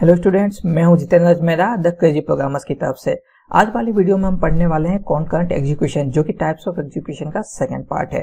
hello students मैं हूं Jitendra Ajmera the crazy programmers की तरफ से आज वाली वीडियो में हम पढ़ने वाले हैं कॉन्करेंट एग्जीक्यूशन जो कि टाइप्स ऑफ एग्जीक्यूशन का सेकंड पार्ट है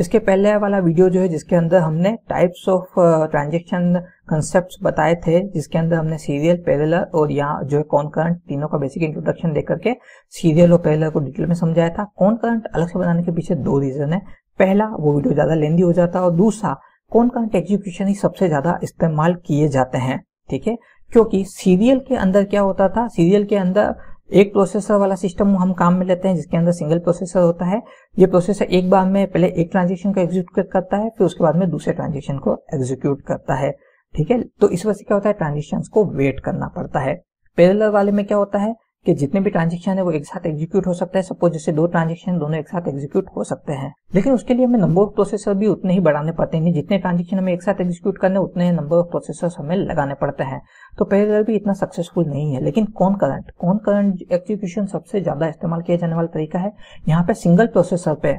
इसके पहले वाला वीडियो जो है जिसके अंदर हमने टाइप्स ऑफ ट्रांजेक्शन कंसेप्ट बताए थे जिसके अंदर हमने सीरियल पैरेलल और यहाँ जो है कॉन्करेंट तीनों का बेसिक इंट्रोडक्शन दे करके सीरियल और पैरेलल को डिटेल में समझाया था कॉन्करेंट अलग से बनाने के पीछे दो रीजन है पहला वो वीडियो ज्यादा लेंदी हो जाता है और दूसरा करंट एग्जीक्यूशन ही सबसे ज्यादा इस्तेमाल किए जाते हैं ठीक है क्योंकि सीरियल के अंदर क्या होता था सीरियल के अंदर एक प्रोसेसर वाला सिस्टम हम काम में लेते हैं जिसके अंदर सिंगल प्रोसेसर होता है ये प्रोसेसर एक बार में पहले एक ट्रांजेक्शन को एग्जीक्यूट करता है फिर उसके बाद में दूसरे ट्रांजेक्शन को एग्जीक्यूट करता है ठीक है तो इस वजह से क्या होता है ट्रांजेक्शन को वेट करना पड़ता है पैरेलल वाले में क्या होता है कि जितने भी ट्रांजेक्शन है वो एक साथ एग्जीक्यूट हो सकता है सपोज जैसे दो ट्रांजेक्शन दोनों एक साथ एग्जीक्यूट हो सकते हैं लेकिन उसके लिए हमें नंबर ऑफ प्रोसेसर भी उतने ही बढ़ाने पड़ते हैं जितने ट्रांजेक्शन हमें एक साथ एग्जीक्यूट करने उतने नंबर ऑफ प्रोसेसर हमें लगाने पड़ते हैं तो पैरेलल भी इतना सक्सेसफुल नहीं है लेकिन कौन करंट कौन करंट एक्जीक्यूशन सबसे ज़्यादा इस्तेमाल किया जाने वाला तरीका है यहाँ पे सिंगल प्रोसेसर पे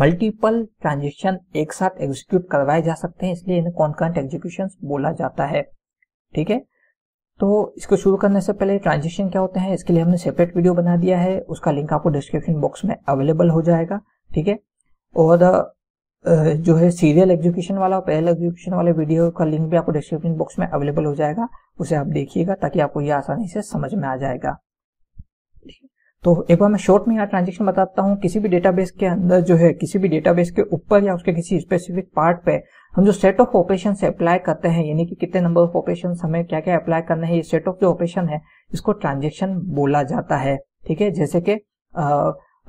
मल्टीपल ट्रांजेक्शन एक साथ एग्जीक्यूट करवाए जा सकते हैं इसलिए इन्हें कौन करंट एग्जीक्यूशन बोला जाता है ठीक है तो इसको शुरू करने से पहले ट्रांजेक्शन क्या होते हैं इसके लिए हमने सेपरेट वीडियो बना दिया है उसका लिंक आपको डिस्क्रिप्शन बॉक्स में अवेलेबल हो जाएगा ठीक है और जो है सीरियल एग्जीक्यूशन वाला और पहले एग्जीक्यूशन वाले वीडियो का लिंक भी आपको डिस्क्रिप्शन बॉक्स में अवेलेबल हो जाएगा उसे आप देखिएगा ताकि आपको ये आसानी से समझ में आ जाएगा तो एक बार मैं शॉर्ट में यहाँ ट्रांजेक्शन बताता हूँ किसी भी डेटाबेस के अंदर जो है किसी भी डेटाबेस के ऊपर या उसके किसी स्पेसिफिक पार्ट पे हम जो सेट ऑफ ऑपरेशन अप्लाई करते हैं यानी कि कितने नंबर ऑफ ऑपरेशन हमें क्या क्या अप्लाई करना है ये सेट ऑफ जो ऑपरेशन है इसको ट्रांजेक्शन बोला जाता है ठीक है जैसे कि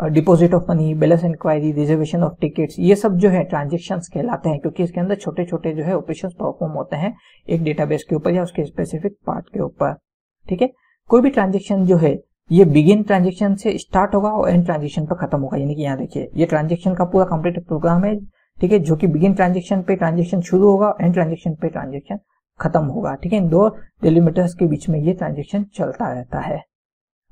deposit of money balance inquiry reservation of tickets ये सब जो है ट्रांजेक्शन कहलाते हैं क्योंकि इसके अंदर छोटे छोटे जो है ऑपरेशन परफॉर्म होते हैं एक डेटाबेस के ऊपर या उसके स्पेसिफिक पार्ट के ऊपर ठीक है कोई भी ट्रांजेक्शन जो है ये बिगिन ट्रांजेक्शन से स्टार्ट होगा और एंड ट्रांजेक्शन पर खत्म होगा यानी कि यहाँ देखिए ये ट्रांजेक्शन का पूरा कंप्लीट प्रोग्राम है ठीक है जो कि बिगिन ट्रांजेक्शन पे ट्रांजेक्शन शुरू होगा एंड ट्रांजेक्शन पे ट्रांजेक्शन खत्म होगा ठीक है इन दो डेलीमीटर्स के बीच में ये ट्रांजेक्शन चलता रहता है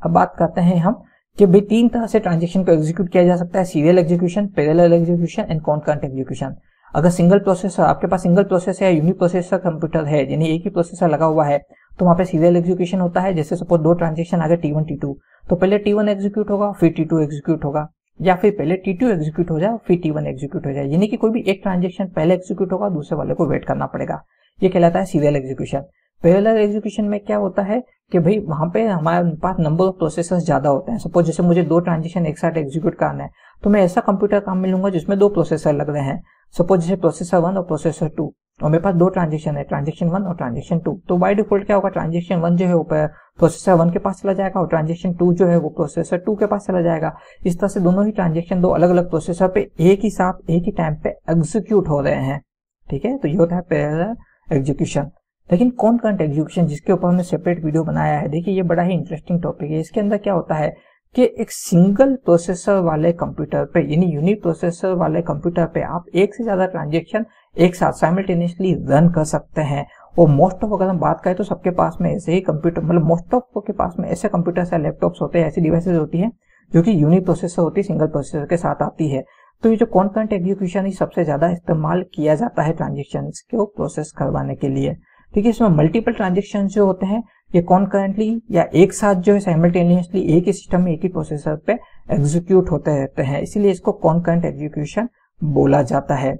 अब बात करते हैं हम कि भाई तीन तरह से ट्रांजेक्शन को एग्जीक्यूट किया जा सकता है serial execution parallel execution and concurrent execution अगर सिंगल प्रोसेसर आपके पास सिंगल प्रोसेसर है यूनिक प्रोसेसर कंप्यूटर है यानी एक ही प्रोसेसर लगा हुआ है तो वहाँ पे सीरियल एग्जीक्यूशन होता है जैसे सपोज दो ट्रांजेक्शन आगे टी वन टी टू तो पहले टी वन एग्जीक्यूट होगा फिर टी टू एग्जीक्यूट होगा या फिर पहले टी टू एग्जीक्यूट हो जाए फिर टी वन एग्जीक्यूट हो जाए यानी कि कोई भी एक ट्रांजेक्शन पहले एग्जीक्यूट होगा दूसरे वाले को वेट करना पड़ेगा ये कहलाता है सीरियल एग्जीक्यूशन पैरेलल एग्जीक्यूशन में क्या होता है कि भाई वहां पे हमारे पास नंबर ऑफ प्रोसेसर ज़्यादा होते हैं सपोज जैसे मुझे दो ट्रांजेक्शन एक साथ एग्जीक्यूट करना है तो मैं ऐसा कंप्यूटर काम मिलूंगा जिसमें दो प्रोसेसर लग रहे हैं सपोज जैसे प्रोसेसर वन और प्रोसेसर टू और मेरे पास दो ट्रांजेक्शन है ट्रांजेक्शन वन और ट्रांजेक्शन टू तो बाई डिफॉल्ट क्या होगा ट्रांजेक्शन वन जो है ऊपर प्रोसेसर वन के पास चला जाएगा और ट्रांजेक्शन टू जो है वो प्रोसेसर टू के पास चला जाएगा इस तरह से दोनों ही ट्रांजेक्शन दो अलग अलग प्रोसेसर पे एक ही साथ एक ही टाइम पे एग्जीक्यूट हो रहे हैं ठीक है तो ये होता है पैरल एग्जीक्यूशन लेकिन कौन कंट एग्जीक्यूशन जिसके ऊपर हमने सेपरेट वीडियो बनाया है देखिए ये बड़ा ही इंटरेस्टिंग टॉपिक है इसके अंदर क्या होता है कि एक सिंगल प्रोसेसर वाले कंप्यूटर पे यानी यूनि प्रोसेसर वाले कंप्यूटर पे आप एक से ज़्यादा ट्रांजेक्शन एक साथ साइमल्टेनियसली रन कर सकते हैं और मोस्ट ऑफ अगर हम बात करें तो सबके पास में ऐसे ही कंप्यूटर मतलब मोस्ट ऑफ के पास में ऐसे कंप्यूटर्स या लैपटॉप्स होते हैं ऐसी डिवाइसेज होती है जो कि यूनिक प्रोसेसर होती है सिंगल प्रोसेसर के साथ आती है तो ये जो कॉन्करेंट एग्जीक्यूशन ही सबसे ज़्यादा इस्तेमाल किया जाता है ट्रांजेक्शन को प्रोसेस करवाने के लिए ठीक है इसमें मल्टीपल ट्रांजेक्शन जो होते हैं ये करेंटली या एक साथ जो है साइमल्टेनियसली एक ही सिस्टम में एक ही प्रोसेसर पे एग्जीक्यूट होते रहते हैं इसीलिए इसको करंट एग्जीक्यूशन बोला जाता है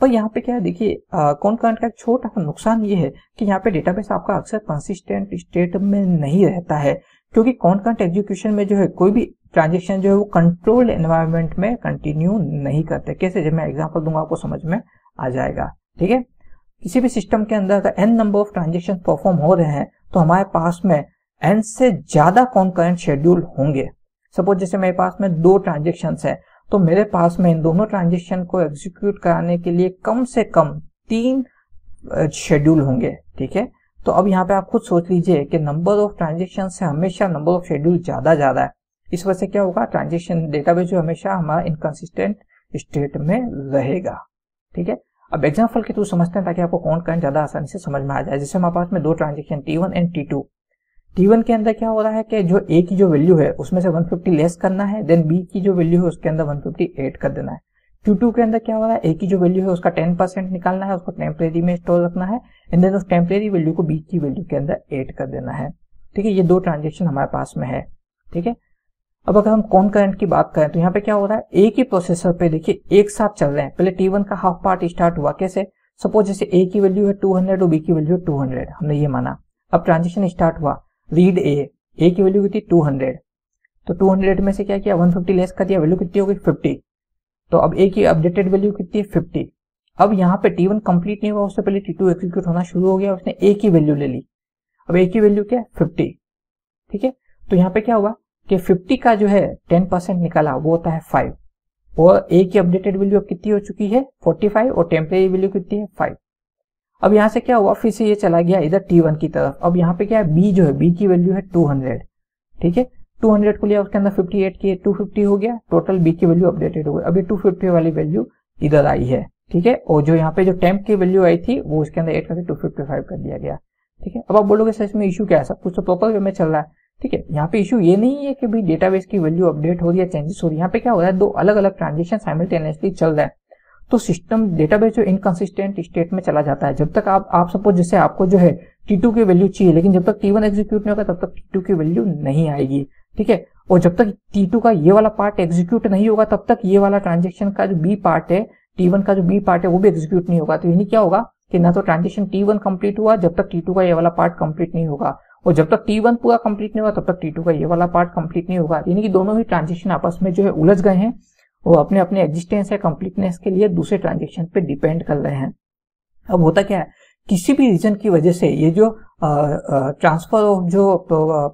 पर यहाँ पे क्या है देखिए करंट का एक छोटा सा नुकसान ये है कि यहाँ पे डेटाबेस आपका अक्सर कंसिस्टेंट स्टेट में नहीं रहता है क्योंकि करंट एग्जीक्यूशन में जो है कोई भी ट्रांजेक्शन जो है वो कंट्रोल्ड एनवायरमेंट में कंटिन्यू नहीं करते कैसे जब मैं एग्जाम्पल दूंगा आपको समझ में आ जाएगा ठीक है किसी भी सिस्टम के अंदर अगर N number of transaction perform हो रहे हैं तो हमारे पास में एन से ज्यादा कॉन्करेंट शेड्यूल होंगे सपोज जैसे मेरे पास में दो ट्रांजेक्शन है तो मेरे पास में इन दोनों ट्रांजेक्शन को एग्जीक्यूट कराने के लिए कम से कम तीन शेड्यूल होंगे ठीक है तो अब यहाँ पे आप खुद सोच लीजिए कि नंबर ऑफ ट्रांजेक्शन से हमेशा नंबर ऑफ शेड्यूल ज्यादा ज्यादा है इस वजह से क्या होगा ट्रांजेक्शन डेटाबेस जो हमेशा हमारा इनकन्सिस्टेंट स्टेट में रहेगा ठीक है अब एग्जाम्पल के थ्रू समझते हैं ताकि आपको कौन कौन ज़्यादा आसानी से समझ में आ जाए जैसे हमारे पास में दो transaction T one and T two T one के अंदर क्या हो रहा है कि जो ए की जो वैल्यू है उसमें से 150 लेस करना है देन बी की जो वैल्यू है उसके अंदर फिफ्टी एड कर देना है टी टू के अंदर क्या हो रहा है ए की जो वैल्यू है उसका 10 परसेंट निकालना है उसको टेम्परेरी में स्टोर रखना है एंड देन उस टेम्परेरी वैल्यू को बी की वैल्यू के अंदर एड कर देना है ठीक है ये दो ट्रांजेक्शन हमारे पास में है ठीक है अब अगर हम कौन करंट की बात करें तो यहाँ पे क्या हो रहा है एक ही प्रोसेसर पे देखिए एक साथ चल रहे हैं पहले टी वन का हाफ पार्ट स्टार्ट हुआ कैसे सपोज जैसे ए की वैल्यू है 200 और बी की वैल्यू है 200 हमने ये माना अब ट्रांजेक्शन स्टार्ट हुआ रीड ए ए की वैल्यू कितनी 200 तो 200 में से क्या किया 150 लेस कर दिया वैल्यू कितनी हो गई तो अब ए की अपडेटेड वैल्यू कितनी है फिफ्टी अब यहाँ पे टी वन कंप्लीट नहीं हुआ उससे पहले टी टू एक्सिक्यूट होना शुरू हो गया उसने ए की वैल्यू ले ली अब ए की वैल्यू क्या है फिफ्टी ठीक है तो यहाँ पे क्या हुआ कि 50 का जो है 10 परसेंट निकाला वो होता है 5 और ए की अपडेटेड वैल्यू अब कितनी हो चुकी है 45 और टेम्परेरी वैल्यू कितनी है 5 अब यहाँ से क्या हुआ फिर से ये चला गया इधर T1 की तरफ अब यहाँ पे क्या है बी जो है बी की वैल्यू है 200 ठीक है 200 को लिया उसके अंदर 58 की 250 हो गया टोटल बी की वैल्यू अपडेटेड हो गई अभी 250 वाली वैल्यू इधर आई है ठीक है और जो यहाँ पे जो टेम्प की वैल्यू आई थी वो उसके अंदर एड करके टू फिफ्टी फाइव कर दिया गया ठीक है अब आप बोलोगे सर इसमें इशू क्या है सब कुछ तो प्रॉपर वे में चल रहा है ठीक है यहाँ पे इशू ये नहीं है कि भाई डेटाबेस की वैल्यू अपडेट हो रही है चेंजेस हो रही है यहाँ पे क्या हो रहा है दो अलग अलग ट्रांजेक्शन साइमल्टेनियसली चल रहा है तो सिस्टम डेटाबेस जो इनकन्सिस्टेंट स्टेट में चला जाता है जब तक आप आप सपोज जैसे आपको जो है टी टू की वैल्यू चाहिए लेकिन जब तक टी वन एग्जीक्यूट नहीं होगा तब तक टी टू की वैल्यू नहीं आएगी ठीक है और जब तक टी टू का ये वाला पार्ट एग्जीक्यूट नहीं होगा तब तक ये वाला ट्रांजेक्शन का जो बी पार्ट है टी वन का जो बी पार्ट है वो भी एग्जीक्यूट नहीं होगा तो यही क्या होगा कि ना तो ट्रांजेक्शन टी वन कंप्लीट हुआ जब तक टी टू का ये वाला पार्ट कंप्लीट नहीं होगा और जब तक टी वन पूरा कंप्लीट नहीं हुआ तब तक टी टू का ये वाला पार्ट कंप्लीट नहीं होगा यानी कि दोनों ही ट्रांजेक्शन आपस में जो है उलझ गए हैं और अपने अपने एग्जिस्टेंस या कंप्लीटनेस के लिए दूसरे ट्रांजेक्शन पे डिपेंड कर रहे हैं अब होता क्या है किसी भी रीजन की वजह से ये जो ट्रांसफर ऑफ जो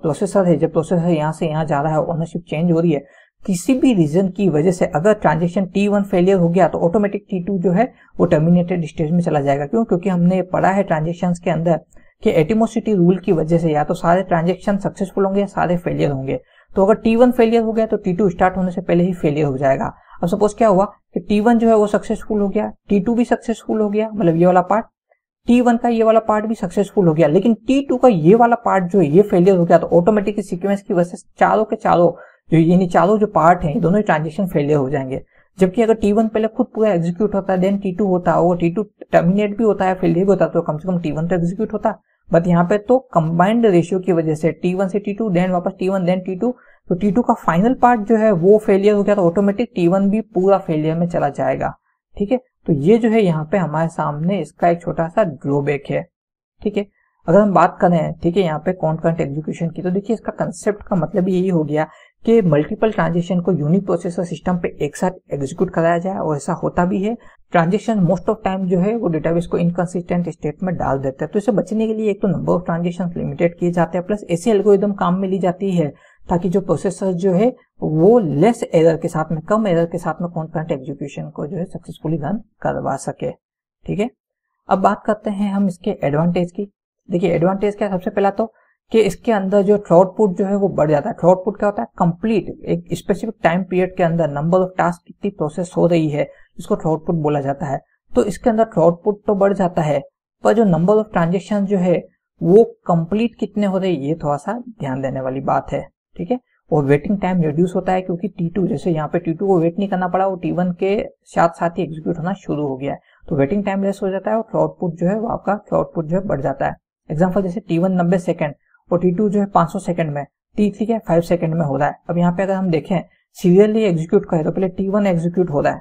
प्रोसेसर है जो प्रोसेसर यहाँ से यहाँ जा रहा है ओनरशिप चेंज हो रही है किसी भी रीजन की वजह से अगर ट्रांजेक्शन टी वन फेलियर हो गया तो ऑटोमेटिक टी टू जो है वो टर्मिनेटेड स्टेज में चला जाएगा क्यों क्योंकि हमने पढ़ा है ट्रांजेक्शन के अंदर कि एटिमोसिटी रूल की वजह से या तो सारे ट्रांजेक्शन सक्सेसफुल होंगे या सारे फेलियर होंगे तो अगर टी वन फेलियर हो गया तो टी टू स्टार्ट होने से पहले ही फेलियर हो जाएगा अब सपोज क्या हुआ कि टी वन जो है वो सक्सेसफुल हो गया टी टू भी सक्सेसफुल हो गया मतलब ये वाला पार्ट टी वन का ये वाला पार्ट भी सक्सेसफुल हो गया लेकिन टी टू का ये वाला पार्ट जो है ये फेलियर हो गया तो ऑटोमेटिक सीक्वेंस की वजह से चारों के चारों जो यानी चारों जो पार्ट हैं दोनों ही ट्रांजेक्शन फेलियर हो जाएंगे जबकि अगर टी वन पहले खुद पूरा एग्जीक्यूट होता है देन टी टू होता है और T2 टर्मिनेट भी होता है फेलियर भी होता है तो कम से कम टी वन तो एग्जीक्यूट होता है बट यहाँ पे तो कंबाइंड रेशियो की वजह से टी वन से टी टू देन वापस T one then T two तो टी टू का फाइनल पार्ट जो है वो फेलियर हो गया तो ऑटोमेटिक टी वन भी पूरा फेलियर में चला जाएगा ठीक है तो ये जो है यहाँ पे हमारे सामने इसका एक छोटा सा ड्रॉबैक है ठीक है अगर हम बात करें ठीक है यहाँ पे कॉन्ट एग्जीक्यूशन की तो देखिए इसका कंसेप्ट का मतलब यही हो गया कि मल्टीपल ट्रांजेक्शन को यूनिक प्रोसेसर सिस्टम पे एक साथ एग्जीक्यूट कराया जाए और ऐसा होता भी है ट्रांजेक्शन मोस्ट ऑफ टाइम जो है वो डेटाबेस को इनकंसिस्टेंट स्टेट में डाल देता है तो इसे बचने के लिए एक तो नंबर ऑफ ट्रांजेक्शन लिमिटेड किए जाते हैं प्लस ऐसे एल्गोरिदम काम में ली जाती है ताकि जो प्रोसेसर जो है वो लेस एरर के साथ में कम एरर के साथ में कॉन्फ्रेंट एग्जीक्यूशन को जो है सक्सेसफुली रन करवा सके ठीक है अब बात करते हैं हम इसके एडवांटेज की देखिए एडवांटेज क्या सबसे पहला तो कि इसके अंदर जो थ्रॉटपुट जो है वो बढ़ जाता है थ्रॉटपुट क्या होता है कंप्लीट एक स्पेसिफिक टाइम पीरियड के अंदर नंबर ऑफ टास्क कितनी प्रोसेस हो रही है इसको थ्रॉटपुट बोला जाता है तो इसके अंदर थ्रॉटपुट तो बढ़ जाता है पर जो नंबर ऑफ ट्रांजेक्शन जो है वो कंप्लीट कितने हो रहे हैं ये थोड़ा सा ध्यान देने वाली बात है ठीक है और वेटिंग टाइम रिड्यूस होता है क्योंकि टू जैसे यहाँ पे टू को वेट नहीं करना पड़ा वो वन के साथ साथ ही एग्जीक्यूट होना शुरू हो गया है तो वेटिंग टाइम लेस हो जाता है और आउटपुट जो है वो आपका आउटपुट जो है बढ़ जाता है एग्जाम्पल जैसे टी वन नब्बे सेकंड और टी टू जो है पांच सेकंड में टी थ्री क्या फाइव सेकंड में हो रहा है अब यहाँ पे अगर हम देखें सीरियली एग्जीक्यूट करें तो पहले टी वन एग्जीक्यूट हो रहा है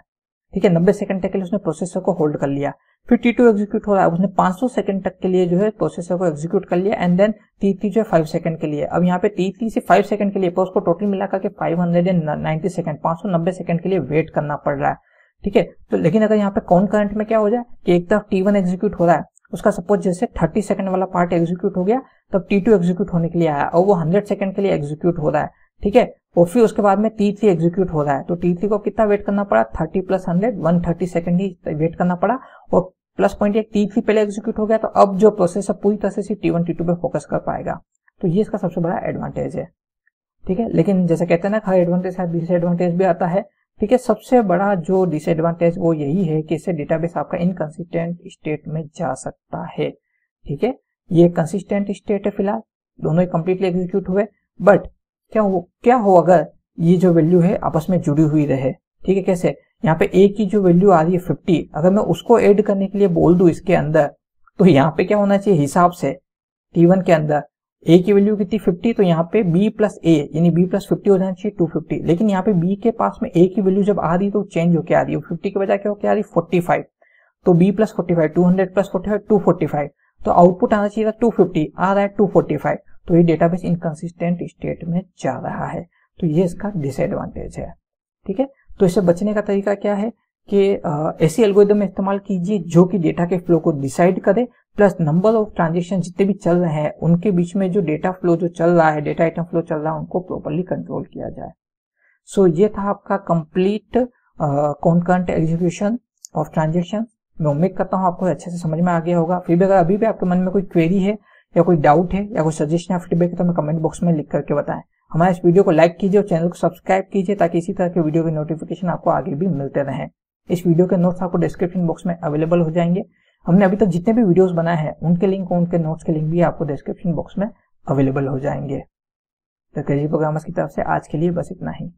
ठीक है नब्बे सेकंड तक के लिए उसने प्रोसेसर को होल्ड कर लिया फिर टी टू एग्जीक्यूट हो रहा है उसने 500 सेकंड तक के लिए जो है प्रोसेसर को एग्जीक्यूट कर लिया एंड देन टी थ्री जो है फाइव सेकंड के लिए अब यहाँ पे टी थ्री से फाइव सेकंड के लिए उसको टोटल मिला करके five hundred and ninety second पांच सौ नब्बे सेकंड के लिए वेट करना पड़ रहा है ठीक है तो लेकिन अगर यहाँ पे कौन करंट में क्या हो जाए कि एक तरफ टी वन एग्जीक्यूट हो रहा है उसका सपोज जैसे थर्टी सेकंड वाला पार्ट एग्जीक्यूट हो गया तब टी टू एग्जीक्यूट होने के लिए आया और वो हंड्रेड सेकंड के लिए एग्जीक्यूट हो रहा है ठीक है और फिर उसके बाद में टी थ्री एग्जीक्यूट हो रहा है तो टी थ्री को कितना वेट करना पड़ा thirty plus hundred one thirty second ही वेट करना पड़ा और प्लस पॉइंट एक टी थ्री पहले एग्जीक्यूट हो गया तो अब जो प्रोसेस है पूरी तरह से टी वन टी टू पे फोकस कर पाएगा तो ये इसका सबसे बड़ा एडवांटेज है ठीक है लेकिन जैसे कहते हैं ना हर एडवांटेज है डिसएडवांटेज भी आता है ठीक है सबसे बड़ा जो डिसएडवांटेज वो यही है कि इससे डेटाबेस आपका इनकंसिस्टेंट स्टेट में जा सकता है ठीक है ये कंसिस्टेंट स्टेट है फिलहाल दोनों ही कंप्लीटली एग्जीक्यूट हुए बट क्या हो क्या हो अगर ये जो वैल्यू है आपस में जुड़ी हुई रहे ठीक है कैसे यहाँ पे ए की जो वैल्यू आ रही है फिफ्टी अगर मैं उसको एड करने के लिए बोल दू इसके अंदर तो यहाँ पे क्या होना चाहिए हिसाब से टी वन के अंदर ए की वैल्यू कितनी फिफ्टी तो यहाँ पे बी प्लस ए यानी बी प्लस फिफ्टी हो जाना चाहिए टू फिफ्टी लेकिन यहाँ पे बी के पास में ए की वैल्यू जब आ रही तो चेंज होकर आ रही है फिफ्टी के बजाय क्या होकर आ रही फोर्टी फाइव तो B plus forty five two hundred plus forty five two forty five तो आउटपुट आना चाहिए टू फिफ्टी आ रहा है फाइव तो ये डेटाबेस इनकन्सिस्टेंट स्टेट में जा रहा है तो ये इसका डिसएडवांटेज है ठीक है तो इससे बचने का तरीका क्या है कि ऐसी एल्गोरिदम इस्तेमाल कीजिए जो कि डेटा के फ्लो को डिसाइड करे प्लस नंबर ऑफ ट्रांजेक्शन जितने भी चल रहे हैं उनके बीच में जो डेटा फ्लो जो चल रहा है डेटा आइटम फ्लो चल रहा है उनको प्रॉपरली कंट्रोल किया जाए सो so, ये था आपका complete concurrent execution of transaction मैं उम्मीद करता हूँ आपको अच्छे से समझ में आ गया होगा फिर भी अगर अभी भी आपके मन में कोई क्वेरी है या कोई डाउट है या कोई सजेशन या फीडबैक है तो हमें कमेंट बॉक्स में लिख करके बताएं हमारे इस वीडियो को लाइक कीजिए और चैनल को सब्सक्राइब कीजिए ताकि इसी तरह के वीडियो के नोटिफिकेशन आपको आगे भी मिलते रहें इस वीडियो के नोट्स आपको डिस्क्रिप्शन बॉक्स में अवेलेबल हो जाएंगे हमने अभी तक जितने भी वीडियोस बनाए हैं उनके लिंक उनके नोट्स के लिंक भी आपको डिस्क्रिप्शन बॉक्स में अवेलेबल हो जाएंगे तो कैजी प्रोग्रामर्स की तरफ से आज के लिए बस इतना ही